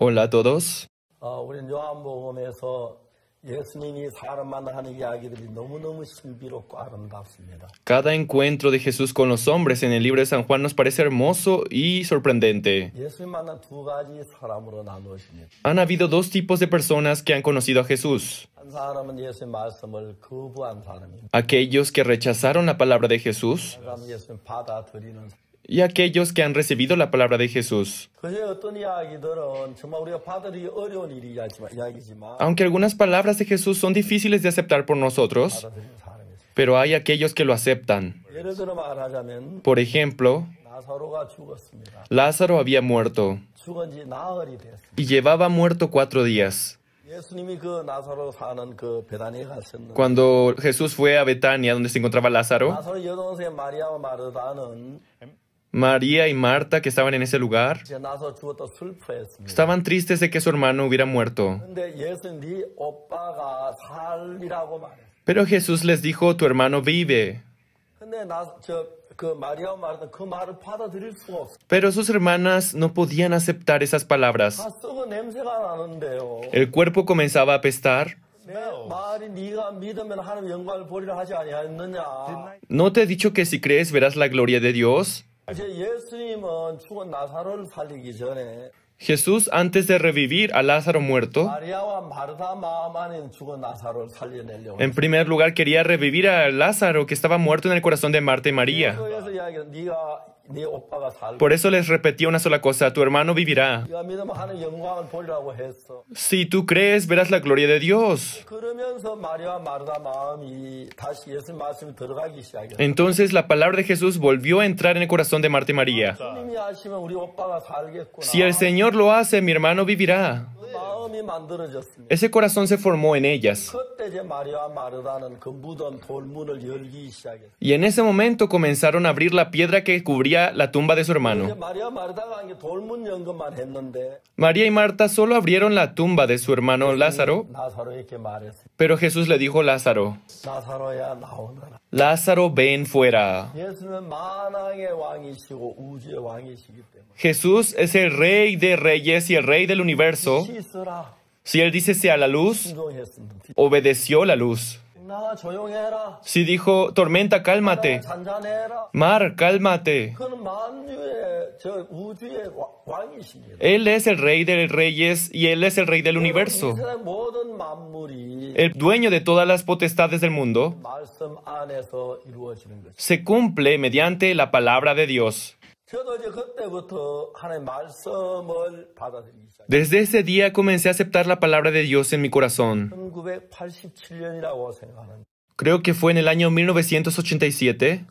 Hola a todos. Cada encuentro de Jesús con los hombres en el libro de San Juan nos parece hermoso y sorprendente. Han habido dos tipos de personas que han conocido a Jesús. Aquellos que rechazaron la palabra de Jesús y aquellos que han recibido la palabra de Jesús. Aunque algunas palabras de Jesús son difíciles de aceptar por nosotros, pero hay aquellos que lo aceptan. Por ejemplo, Lázaro había muerto y llevaba muerto cuatro días. Cuando Jesús fue a Betania, donde se encontraba Lázaro, María y Marta, que estaban en ese lugar, estaban tristes de que su hermano hubiera muerto. Pero Jesús les dijo, tu hermano vive. Pero sus hermanas no podían aceptar esas palabras. Oh. El cuerpo comenzaba a apestar. ¿No te he dicho que si crees verás la gloria de Dios? Jesús, antes de revivir a Lázaro muerto, en primer lugar quería revivir a Lázaro que estaba muerto en el corazón de Marta y María. Por eso les repetí una sola cosa, tu hermano vivirá. Si tú crees, verás la gloria de Dios. Entonces la palabra de Jesús volvió a entrar en el corazón de Marta y María. Si el Señor lo hace, mi hermano vivirá. Ese corazón se formó en ellas. Y en ese momento comenzaron a abrir la piedra que cubría la tumba de su hermano. María y Marta solo abrieron la tumba de su hermano Lázaro, pero Jesús le dijo Lázaro, Lázaro, ven fuera. Jesús es el rey de reyes y el rey del universo. Si él dice sea la luz, obedeció la luz. Si dijo, tormenta, cálmate. Mar, cálmate. Él es el rey de los reyes y Él es el rey del universo. El dueño de todas las potestades del mundo se cumple mediante la palabra de Dios. Desde ese día comencé a aceptar la palabra de Dios en mi corazón. Creo que fue en el año 1987.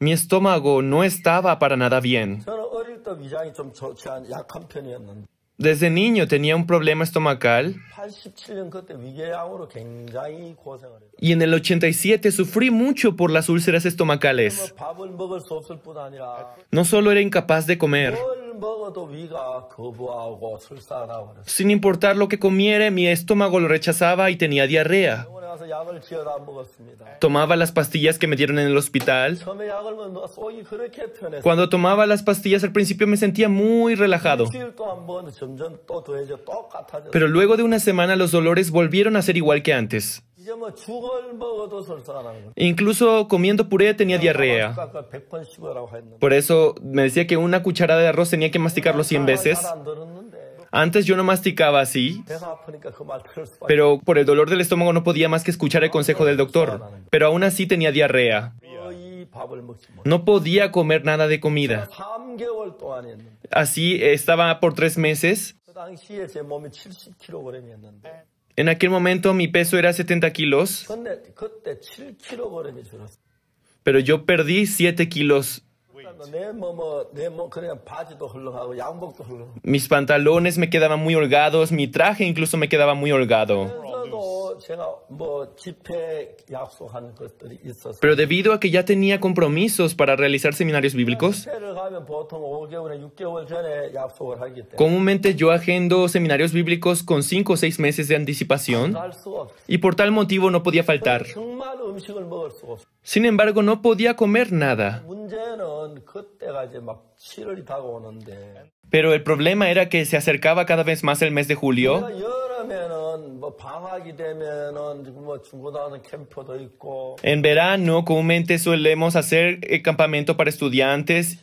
Mi estómago no estaba para nada bien. Desde niño tenía un problema estomacal y en el 87 sufrí mucho por las úlceras estomacales. No solo era incapaz de comer, sin importar lo que comiera, mi estómago lo rechazaba y tenía diarrea. Tomaba las pastillas que me dieron en el hospital. Cuando tomaba las pastillas al principio me sentía muy relajado. Pero luego de una semana los dolores volvieron a ser igual que antes. Incluso comiendo puré tenía diarrea. Por eso me decía que una cucharada de arroz tenía que masticarlo 100 veces. Antes yo no masticaba así, pero por el dolor del estómago no podía más que escuchar el consejo del doctor. Pero aún así tenía diarrea. No podía comer nada de comida. Así estaba por tres meses. En aquel momento mi peso era 70 kilos, pero yo perdí 7 kilos mis pantalones me quedaban muy holgados, mi traje incluso me quedaba muy holgado. Pero debido a que ya tenía compromisos para realizar seminarios bíblicos, comúnmente yo agendo seminarios bíblicos con cinco o seis meses de anticipación y por tal motivo no podía faltar. Sin embargo, no podía comer nada. Pero el problema era que se acercaba cada vez más el mes de julio. En verano comúnmente solemos hacer eh, campamento para estudiantes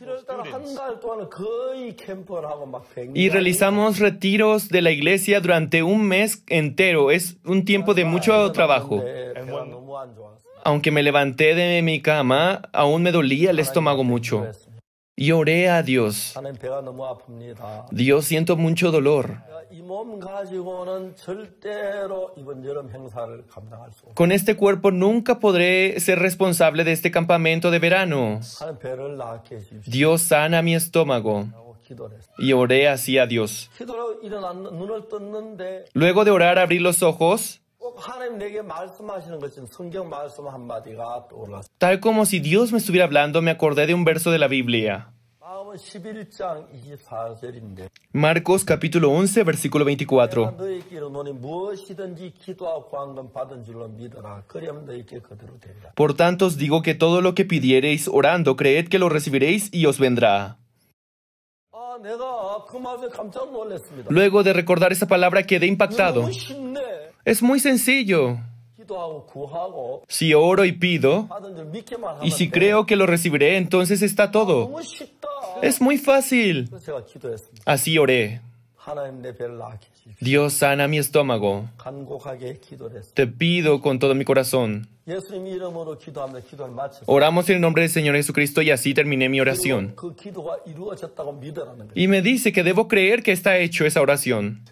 y realizamos retiros de la iglesia durante un mes entero. Es un tiempo de mucho trabajo. Aunque me levanté de mi cama, aún me dolía el estómago mucho. Y oré a Dios. Dios, siento mucho dolor. Con este cuerpo nunca podré ser responsable de este campamento de verano. Dios sana mi estómago. Y oré así a Dios. Luego de orar, abrí los ojos. Tal como si Dios me estuviera hablando, me acordé de un verso de la Biblia. Marcos capítulo 11, versículo 24. Por tanto os digo que todo lo que pidiereis orando, creed que lo recibiréis y os vendrá. Luego de recordar esa palabra quedé impactado. Es muy sencillo. Si oro y pido, y si creo que lo recibiré, entonces está todo. Es muy fácil. Así oré. Dios sana mi estómago. Te pido con todo mi corazón. Oramos en el nombre del Señor Jesucristo y así terminé mi oración. Y me dice que debo creer que está hecho esa oración.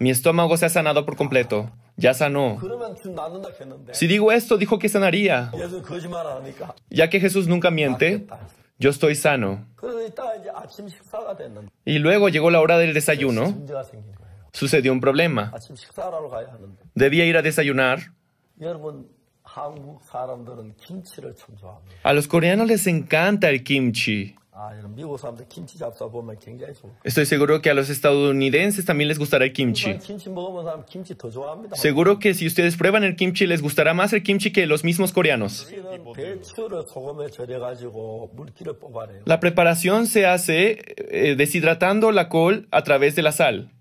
Mi estómago se ha sanado por completo. Ya sanó. Si digo esto, dijo que sanaría. Ya que Jesús nunca miente, yo estoy sano. Y luego llegó la hora del desayuno. Sucedió un problema. Debía ir a desayunar. A los coreanos les encanta el kimchi. Estoy seguro que a los estadounidenses también les gustará el kimchi. Seguro que si ustedes prueban el kimchi les gustará más el kimchi que los mismos coreanos. La preparación se hace eh, deshidratando la col a través de la sal.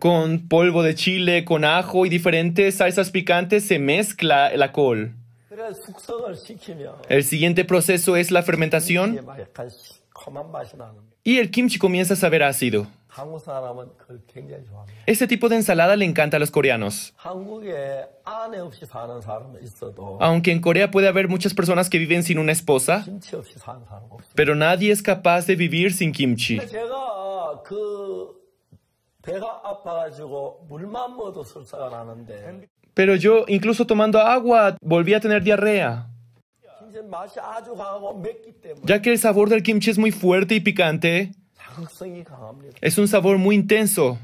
Con polvo de chile, con ajo y diferentes salsas picantes se mezcla la col. El siguiente proceso es la fermentación y el kimchi comienza a saber ácido. Este tipo de ensalada le encanta a los coreanos. Aunque en Corea puede haber muchas personas que viven sin una esposa, pero nadie es capaz de vivir sin kimchi. Pero yo, incluso tomando agua, volví a tener diarrea. Ya que el sabor del kimchi es muy fuerte y picante, es un sabor muy intenso.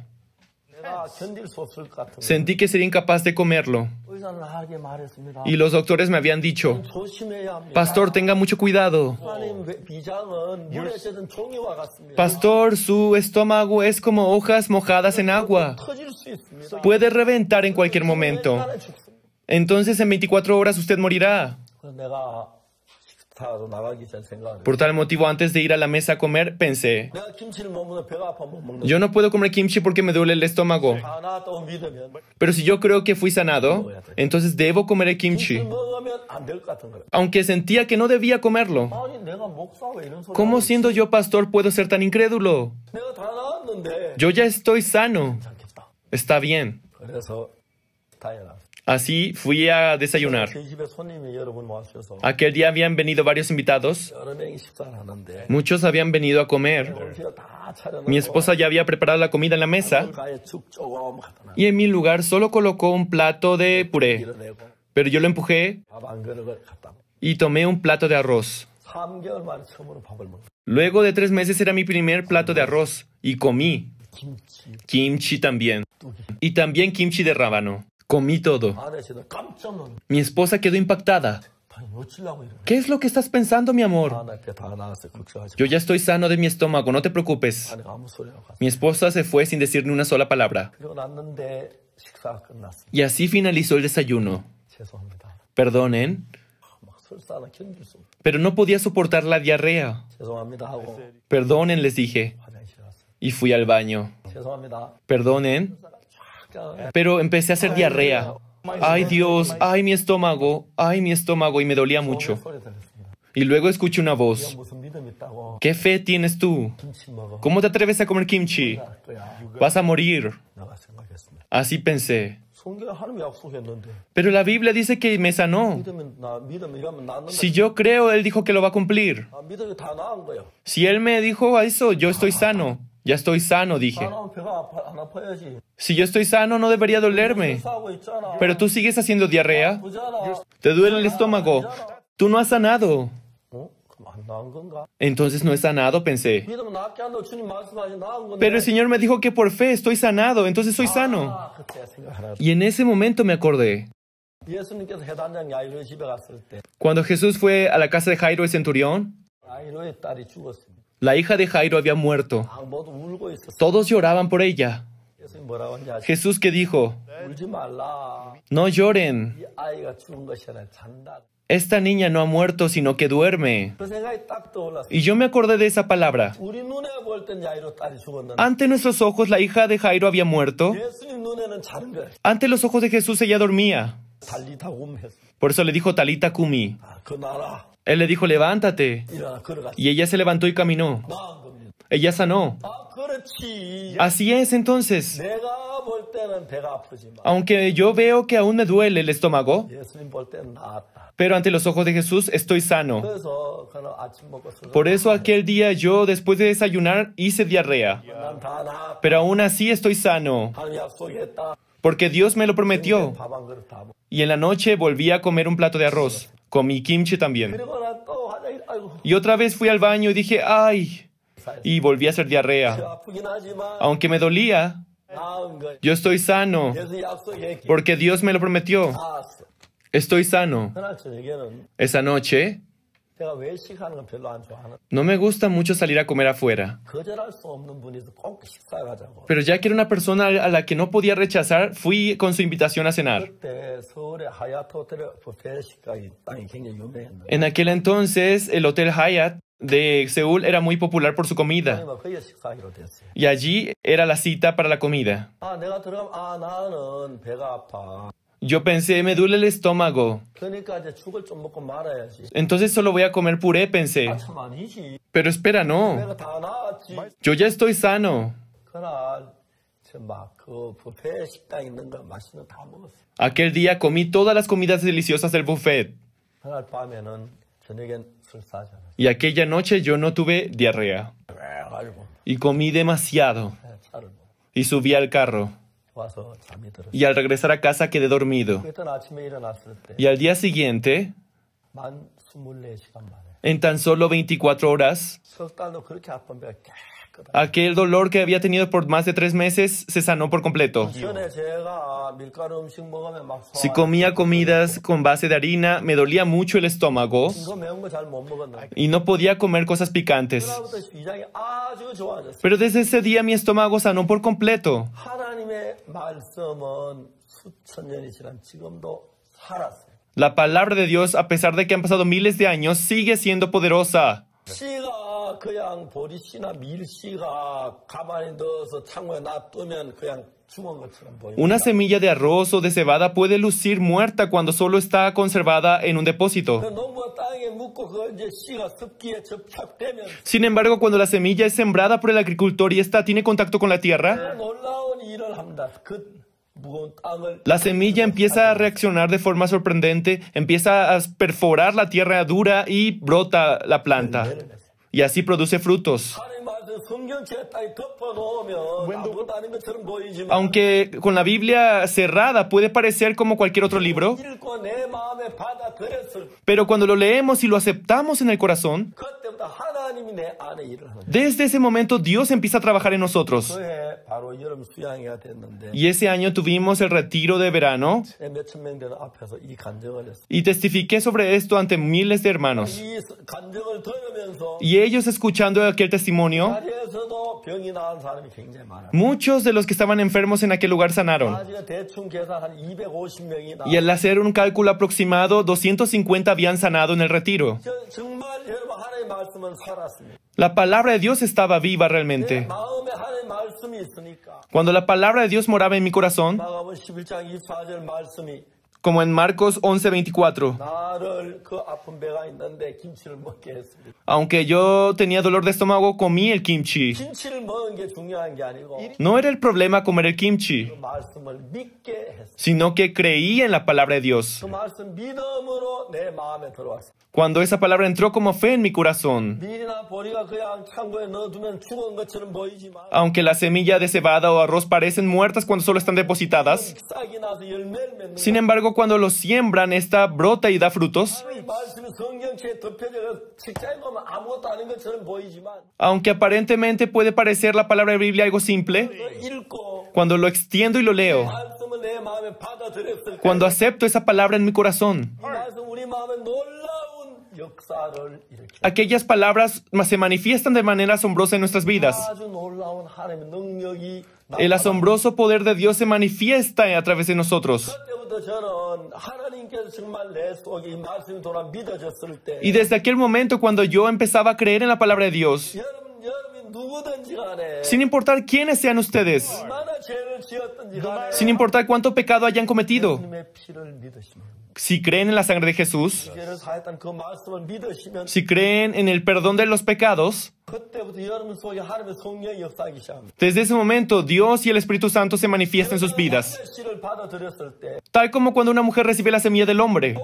Sentí que sería incapaz de comerlo. Y los doctores me habían dicho, Pastor, tenga mucho cuidado. Pastor, su estómago es como hojas mojadas en agua. Puede reventar en cualquier momento. Entonces en 24 horas usted morirá. Por tal motivo, antes de ir a la mesa a comer, pensé, yo no puedo comer kimchi porque me duele el estómago. Pero si yo creo que fui sanado, entonces debo comer el kimchi. Aunque sentía que no debía comerlo. ¿Cómo siendo yo pastor puedo ser tan incrédulo? Yo ya estoy sano. Está bien. Así fui a desayunar. Aquel día habían venido varios invitados. Muchos habían venido a comer. Mi esposa ya había preparado la comida en la mesa. Y en mi lugar solo colocó un plato de puré. Pero yo lo empujé y tomé un plato de arroz. Luego de tres meses era mi primer plato de arroz y comí. Kimchi. también. Y también kimchi de rábano. Comí todo. Ah, mi esposa quedó impactada. ¿Qué es lo que estás pensando, mi amor? Ah, Yo ya estoy sano de mi estómago, no te preocupes. Ah, mi esposa se fue sin decir ni una sola palabra. Y así finalizó el desayuno. Perdonen, pero no podía soportar la diarrea. Perdonen, les dije y fui al baño. Perdonen, pero empecé a hacer diarrea. Ay Dios, ay mi estómago, ay mi estómago y me dolía mucho. Y luego escuché una voz. ¿Qué fe tienes tú? ¿Cómo te atreves a comer kimchi? Vas a morir. Así pensé. Pero la Biblia dice que me sanó. Si yo creo, Él dijo que lo va a cumplir. Si Él me dijo eso, yo estoy sano. Ya estoy sano, dije. Si yo estoy sano, no debería dolerme. Pero tú sigues haciendo diarrea. Te duele el estómago. Tú no has sanado. Entonces no he sanado, pensé. Pero el Señor me dijo que por fe estoy sanado, entonces soy sano. Y en ese momento me acordé. Cuando Jesús fue a la casa de Jairo el centurión, la hija de Jairo había muerto. Ah, Todos lloraban por ella. Jesús que dijo, no lloren. Esta niña no ha muerto, sino que duerme. Pues y yo me acordé de esa palabra. Ante nuestros ojos la hija de Jairo había muerto. Ante los ojos de Jesús ella dormía. Por eso le dijo Talita Kumi. Ah, él le dijo, levántate. Y ella se levantó y caminó. Ella sanó. Así es entonces. Pues, Aunque yo veo que aún me duele el estómago, pero ante los ojos de Jesús estoy sano. Por eso aquel día yo, después de desayunar, hice diarrea. Pero aún así estoy sano. Porque Dios me lo prometió. Y en la noche volví a comer un plato de arroz mi kimchi también. Oh, y otra vez fui al baño y dije, ay, y volví a hacer diarrea. Pues, Aunque me dolía, yo estoy sano, porque Dios me lo prometió. Ah, estoy sano. Esa noche no me gusta mucho salir a comer afuera. Pero ya que era una persona a la que no podía rechazar, fui con su invitación a cenar. En aquel entonces, el Hotel Hayat de Seúl era muy popular por su comida. Y allí era la cita para la comida. Yo pensé, me duele el estómago. Entonces solo voy a comer puré, pensé. Pero espera, no. Yo ya estoy sano. Aquel día comí todas las comidas deliciosas del buffet. Y aquella noche yo no tuve diarrea. Y comí demasiado. Y subí al carro. Y al regresar a casa quedé dormido. Y al día siguiente, en tan solo 24 horas, Ah, aquel dolor que había tenido por más de tres meses se sanó por completo. Si comía comidas con base de harina, me dolía mucho el estómago y no podía comer cosas picantes. Pero desde ese día mi estómago sanó por completo. La palabra de Dios, a pesar de que han pasado miles de años, sigue siendo poderosa. Una semilla de arroz o de cebada puede lucir muerta cuando solo está conservada en un depósito. Sin embargo, cuando la semilla es sembrada por el agricultor y ésta tiene contacto con la tierra, la semilla empieza a reaccionar de forma sorprendente, empieza a perforar la tierra dura y brota la planta y así produce frutos. Aunque con la Biblia cerrada puede parecer como cualquier otro libro, pero cuando lo leemos y lo aceptamos en el corazón, desde ese momento Dios empieza a trabajar en nosotros. Y ese año tuvimos el retiro de verano y testifiqué sobre esto ante miles de hermanos. Y ellos escuchando aquel testimonio, muchos de los que estaban enfermos en aquel lugar sanaron. Y al hacer un cálculo aproximado, 250 habían sanado en el retiro. La palabra de Dios estaba viva realmente. Cuando la palabra de Dios moraba en mi corazón, como en Marcos 11:24. Aunque yo tenía dolor de estómago, comí el kimchi. No era el problema comer el kimchi, sino que creí en la palabra de Dios. Cuando esa palabra entró como fe en mi corazón, aunque la semilla de cebada o arroz parecen muertas cuando solo están depositadas, sin embargo, cuando lo siembran, esta brota y da frutos. Aunque aparentemente puede parecer la palabra de Biblia algo simple, cuando lo extiendo y lo leo, cuando acepto esa palabra en mi corazón, aquellas palabras se manifiestan de manera asombrosa en nuestras vidas. El asombroso poder de Dios se manifiesta a través de nosotros. Y desde aquel momento cuando yo empezaba a creer en la palabra de Dios, sin importar quiénes sean ustedes, sin importar cuánto pecado hayan cometido, si creen en la sangre de Jesús, si creen en el perdón de los pecados, desde ese momento Dios y el Espíritu Santo se manifiestan en sus vidas. Tal como cuando una mujer recibe la semilla del hombre.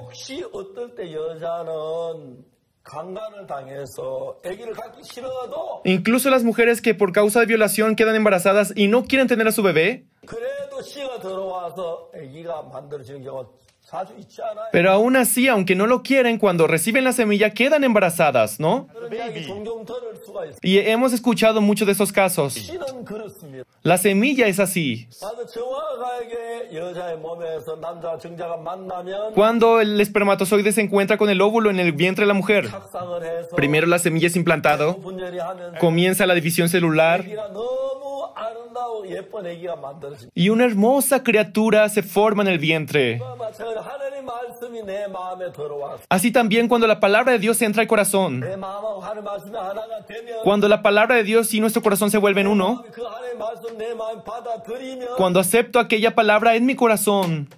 Incluso las mujeres que por causa de violación quedan embarazadas y no quieren tener a su bebé, pero aún así, aunque no lo quieren, cuando reciben la semilla quedan embarazadas, ¿no? Y hemos escuchado muchos de esos casos. La semilla es así. Cuando el espermatozoide se encuentra con el óvulo en el vientre de la mujer, primero la semilla es implantado, comienza la división celular, y una hermosa criatura se forma en el vientre. Así también cuando la palabra de Dios entra al corazón, cuando la palabra de Dios y nuestro corazón se vuelven uno, cuando acepto aquella palabra en mi corazón,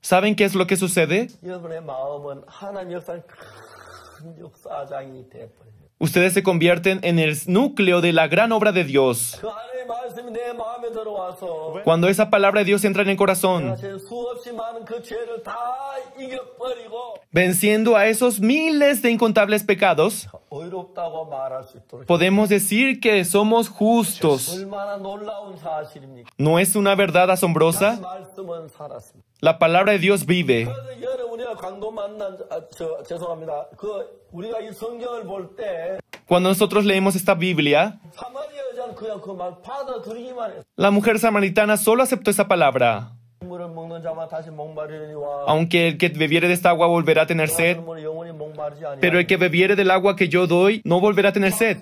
¿saben qué es lo que sucede? Ustedes se convierten en el núcleo de la gran obra de Dios. Cuando esa palabra de Dios entra en el corazón, venciendo a esos miles de incontables pecados, podemos decir que somos justos. ¿No es una verdad asombrosa? La palabra de Dios vive. Cuando nosotros leemos esta Biblia, la mujer samaritana solo aceptó esa palabra. Aunque el que bebiere de esta agua volverá a tener sed, pero el que bebiere del agua que yo doy no volverá a tener sed.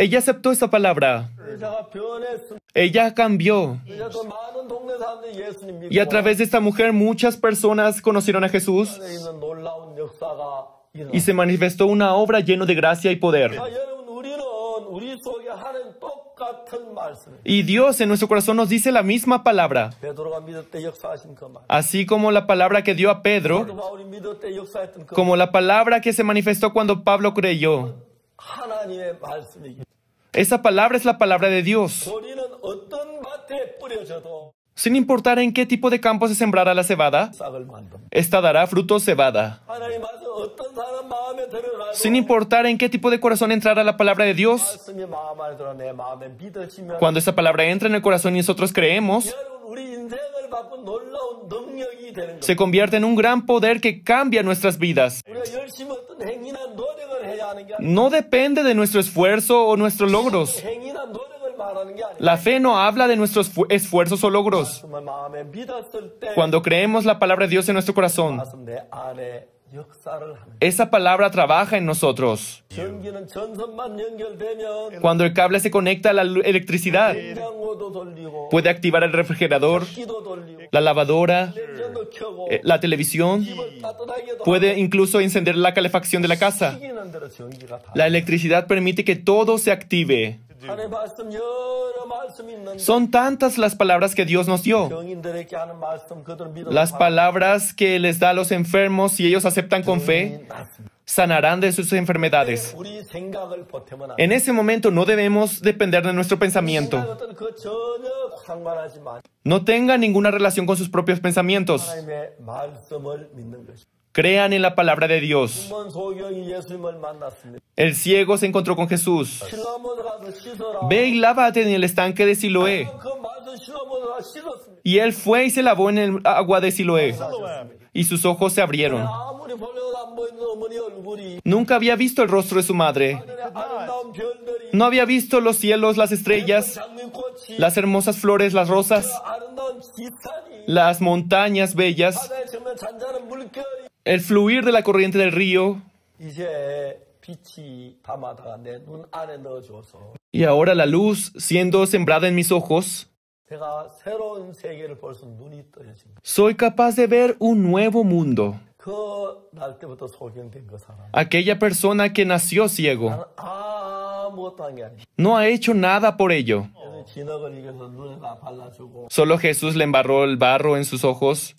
Ella aceptó esta palabra. Ella cambió. Y a través de esta mujer muchas personas conocieron a Jesús y se manifestó una obra llena de gracia y poder. Y Dios en nuestro corazón nos dice la misma palabra. Así como la palabra que dio a Pedro, como la palabra que se manifestó cuando Pablo creyó. Esa palabra es la palabra de Dios. Sin importar en qué tipo de campo se sembrará la cebada, esta dará fruto cebada. Sin importar en qué tipo de corazón entrará la palabra de Dios, cuando esa palabra entra en el corazón y nosotros creemos, se convierte en un gran poder que cambia nuestras vidas no depende de nuestro esfuerzo o nuestros logros. La fe no habla de nuestros esfuerzos o logros. Cuando creemos la palabra de Dios en nuestro corazón, esa palabra trabaja en nosotros. Cuando el cable se conecta a la electricidad, puede activar el refrigerador, la lavadora, eh, la televisión, puede incluso encender la calefacción de la casa. La electricidad permite que todo se active. Son tantas las palabras que Dios nos dio. Las palabras que les da a los enfermos y ellos aceptan con fe sanarán de sus enfermedades. En ese momento no debemos depender de nuestro pensamiento. No tenga ninguna relación con sus propios pensamientos. Crean en la palabra de Dios. El ciego se encontró con Jesús. Ve y lávate en el estanque de Siloé. Y él fue y se lavó en el agua de Siloé. Y sus ojos se abrieron. Nunca había visto el rostro de su madre. No había visto los cielos, las estrellas, las hermosas flores, las rosas, las montañas bellas, el fluir de la corriente del río. Y ahora la luz siendo sembrada en mis ojos. Soy capaz de ver un nuevo mundo. Aquella persona que nació ciego no ha hecho nada por ello. Solo Jesús le embarró el barro en sus ojos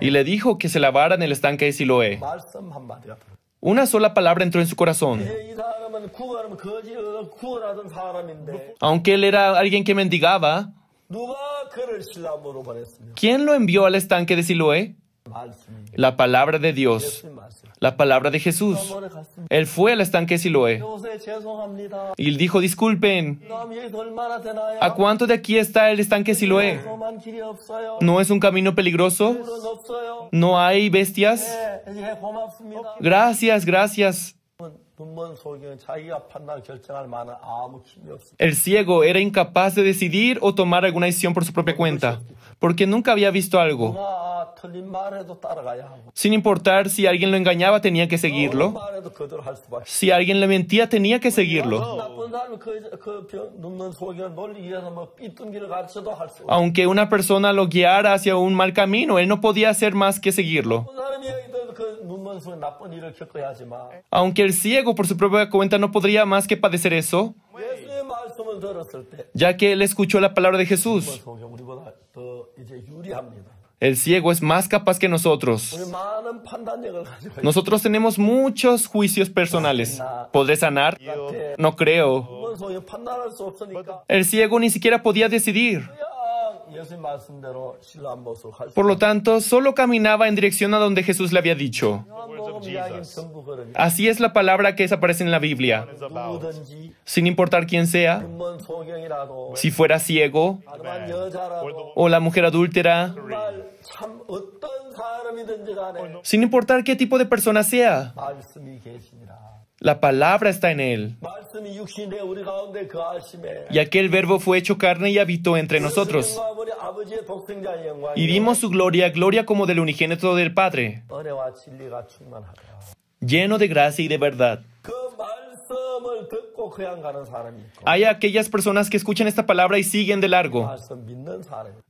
y le dijo que se lavara en el estanque de Siloé. Una sola palabra entró en su corazón. Aunque él era alguien que mendigaba, ¿quién lo envió al estanque de Siloé? La palabra de Dios la palabra de Jesús. Él fue al estanque Siloé y dijo, disculpen, ¿a cuánto de aquí está el estanque Siloé? ¿No es un camino peligroso? ¿No hay bestias? Eh, gracias, gracias. El ciego era incapaz de decidir o tomar alguna decisión por su propia cuenta, porque nunca había visto algo. Sin importar si alguien lo engañaba, tenía que seguirlo. Si alguien le mentía, tenía que seguirlo. Aunque una persona lo guiara hacia un mal camino, él no podía hacer más que seguirlo. Aunque el ciego por su propia cuenta no podría más que padecer eso, ya que él escuchó la palabra de Jesús. El ciego es más capaz que nosotros. Nosotros tenemos muchos juicios personales. ¿Podré sanar? No creo. El ciego ni siquiera podía decidir. Por lo tanto, solo caminaba en dirección a donde Jesús le había dicho. Así es la palabra que aparece en la Biblia. Sin importar quién sea, si fuera ciego o la mujer adúltera, sin importar qué tipo de persona sea, la palabra está en él. Y aquel verbo fue hecho carne y habitó entre nosotros. Y vimos su gloria, gloria como del unigénito del Padre, lleno de gracia y de verdad. Hay aquellas personas que escuchan esta palabra y siguen de largo. Ah,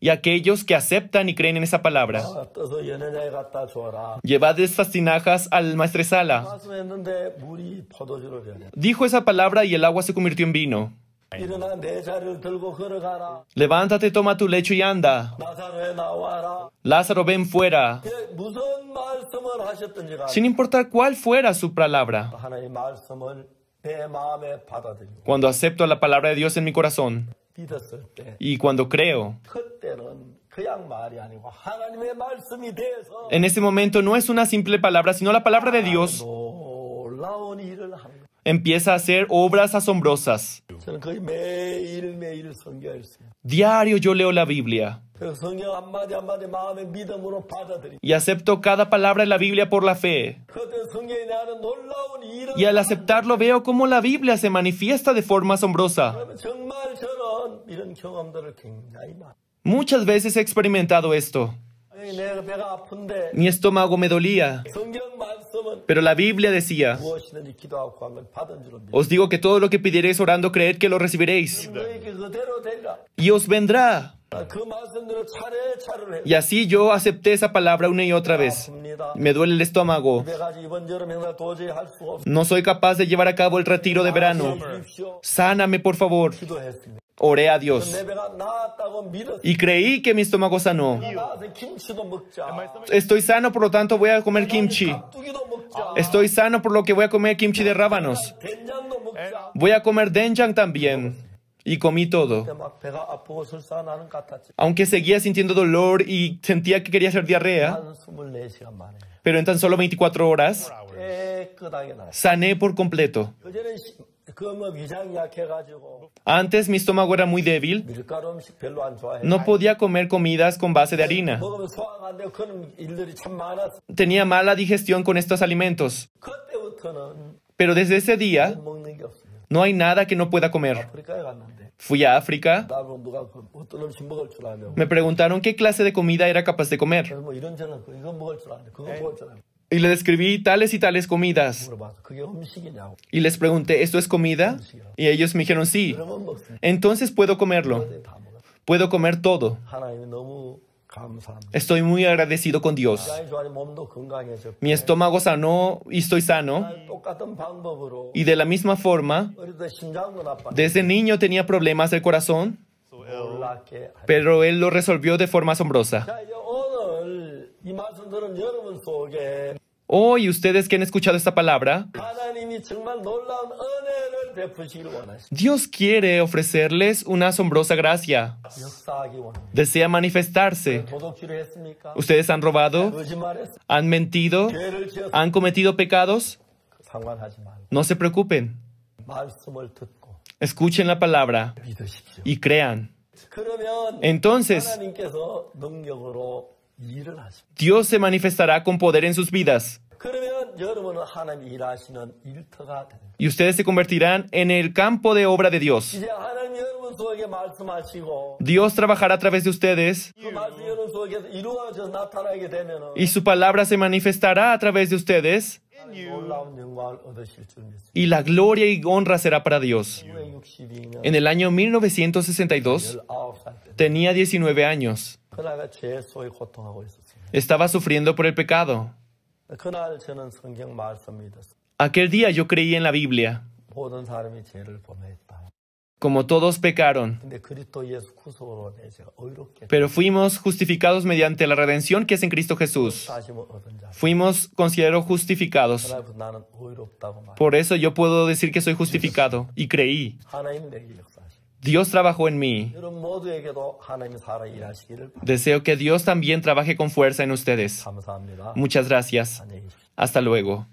y aquellos que aceptan y creen en esa palabra. Ah, Llevad estas tinajas al maestresala. Dijo esa palabra y el agua se convirtió en vino. Levántate, toma tu lecho y anda. Lázaro, ven fuera. Sin importar cuál fuera su palabra. Cuando acepto la palabra de Dios en mi corazón y cuando creo, en ese momento no es una simple palabra, sino la palabra de Dios empieza a hacer obras asombrosas. Diario yo leo la Biblia. Y acepto cada palabra de la Biblia por la fe. Y al aceptarlo veo cómo la Biblia se manifiesta de forma asombrosa. Muchas veces he experimentado esto. Mi estómago me dolía. Pero la Biblia decía, os digo que todo lo que pidiereis orando, creed que lo recibiréis. Y os vendrá. Y así yo acepté esa palabra una y otra vez. Me duele el estómago. No soy capaz de llevar a cabo el retiro de verano. Sáname, por favor oré a Dios y creí que mi estómago sanó. Estoy sano, por lo tanto voy a comer kimchi. Estoy sano, por lo que voy a comer kimchi de rábanos. Voy a comer denjang también. Y comí todo. Aunque seguía sintiendo dolor y sentía que quería hacer diarrea, pero en tan solo 24 horas sané por completo. Antes mi estómago era muy débil. No podía comer comidas con base de harina. Tenía mala digestión con estos alimentos. Pero desde ese día no hay nada que no pueda comer. Fui a África. Me preguntaron qué clase de comida era capaz de comer. Y le describí tales y tales comidas. Y les pregunté, ¿esto es comida? Y ellos me dijeron, sí. Entonces puedo comerlo. Puedo comer todo. Estoy muy agradecido con Dios. Mi estómago sanó y estoy sano. Y de la misma forma, desde niño tenía problemas del corazón, pero Él lo resolvió de forma asombrosa. Hoy oh, ustedes que han escuchado esta palabra, Dios quiere ofrecerles una asombrosa gracia. Desea manifestarse. Ustedes han robado, han mentido, han cometido pecados. No se preocupen. Escuchen la palabra y crean. Entonces, Dios se manifestará con poder en sus vidas. Y ustedes se convertirán en el campo de obra de Dios. Dios trabajará a través de ustedes y su palabra se manifestará a través de ustedes y la gloria y honra será para Dios. En el año 1962 tenía 19 años. Estaba sufriendo por el pecado. Aquel día yo creí en la Biblia. Como todos pecaron. Pero fuimos justificados mediante la redención que es en Cristo Jesús. Fuimos, considerados justificados. Por eso yo puedo decir que soy justificado y creí. Dios trabajó en mí. Deseo que Dios también trabaje con fuerza en ustedes. Muchas gracias. Hasta luego.